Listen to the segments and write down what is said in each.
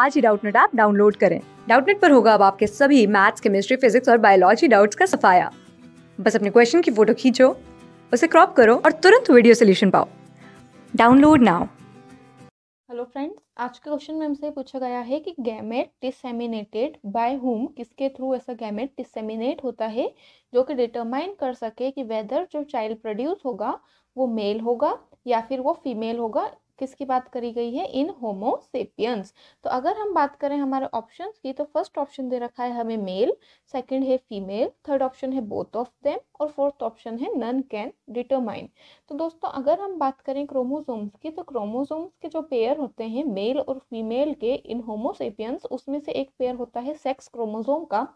आज ही Doubtnut app download करें डाउटनेट पर होगा अब आपके सभी मैथ्स केमिस्ट्री फिजिक्स और बायोलॉजी डाउट्स का सफाया बस अपने क्वेश्चन की फोटो खींचो उसे क्रॉप करो और तुरंत वीडियो सोल्यूशन पाओ डाउनलोड नाउ हेलो फ्रेंड्स आज के क्वेश्चन में हमसे पूछा गया है कि गैमेट डिसेमिनेटेड बाय होम किसके थ्रू ऐसा गैमेट डिसेमिनेट होता है जो कि डिटरमाइन कर सके कि वेदर जो चाइल्ड प्रोड्यूस होगा वो मेल होगा या फिर वो फीमेल होगा किसकी बात करी गई है इन होमोसेपियंस तो अगर हम बात करें हमारे ऑप्शंस की तो फर्स्ट ऑप्शन दे रखा है हमें मेल सेकंड है फीमेल थर्ड ऑप्शन है बोथ ऑफ देम और फोर्थ ऑप्शन है नन कैन डिटरमाइन तो दोस्तों अगर हम बात करें क्रोमोसोम्स की तो क्रोमोसोम्स के जो पेयर होते हैं मेल और फीमेल के इन होमोसेपियंस उसमें से एक पेयर होता है सेक्स क्रोमोजोम का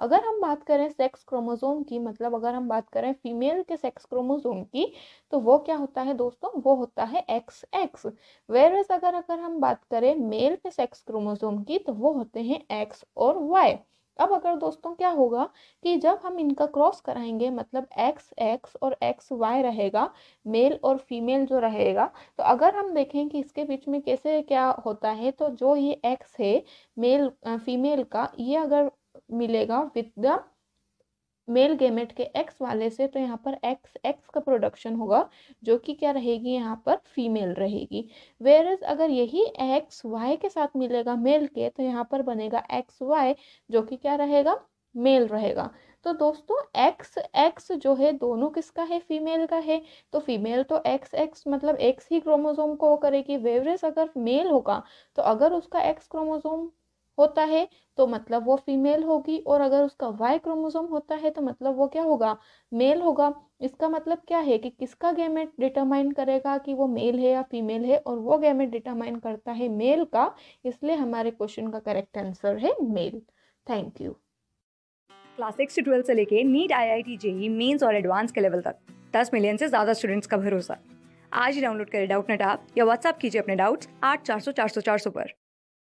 अगर हम बात करें सेक्स क्रोमोजोम की मतलब अगर हम बात करें फीमेल के सेक्स क्रोमोजोम की तो वो क्या होता है दोस्तों वो होता है एक्स एक्स वेर एज अगर अगर हम बात करें मेल के सेक्स क्रोमोजोम की तो वो होते हैं एक्स और वाई अब अगर दोस्तों क्या होगा कि जब हम इनका क्रॉस कराएंगे मतलब एक्स एक्स और एक्स वाई रहेगा मेल और फीमेल जो रहेगा तो अगर हम देखें कि इसके बीच में कैसे क्या होता है तो जो ये एक्स है मेल फीमेल का ये अगर मिलेगा विद द मेल गेमेट के एक्स वाले से तो यहाँ पर एक्स एक्स का प्रोडक्शन होगा जो कि क्या रहेगी यहाँ पर फीमेल रहेगी वेयर इज अगर यही एक्स वाई के साथ मिलेगा मेल के तो यहाँ पर बनेगा एक्स वाई जो कि क्या रहेगा मेल रहेगा तो दोस्तों एक्स एक्स जो है दोनों किसका है फीमेल का है तो फीमेल तो एक्स एक्स मतलब एक्स ही क्रोमोजोम को करेगी वेवरेस अगर मेल होगा तो अगर उसका एक्स क्रोमोजोम होता है तो मतलब वो फीमेल होगी और अगर उसका वाई क्रोमोसोम होता है तो मतलब वो क्या होगा मेल होगा इसका मतलब क्या है कि किसका गैमेट डिटरमाइन करेगा कि वो मेल है या फीमेल है और वो गैमेट डिटरमाइन करता है मेल का इसलिए हमारे क्वेश्चन का करेक्ट आंसर है male thank you class six से ट्वेल्थ से लेके NEET I I T JEE mains और एडवांस के लेवल तक दस मिलियन से ज़्यादा स्टूडेंट्स का भरोसा आज ही डाउनलोड करें डाउट नेट आप या व्हाट्सअप कीजिए अपने डाउट्स आठ चार सौ चार सौ चार सौ पर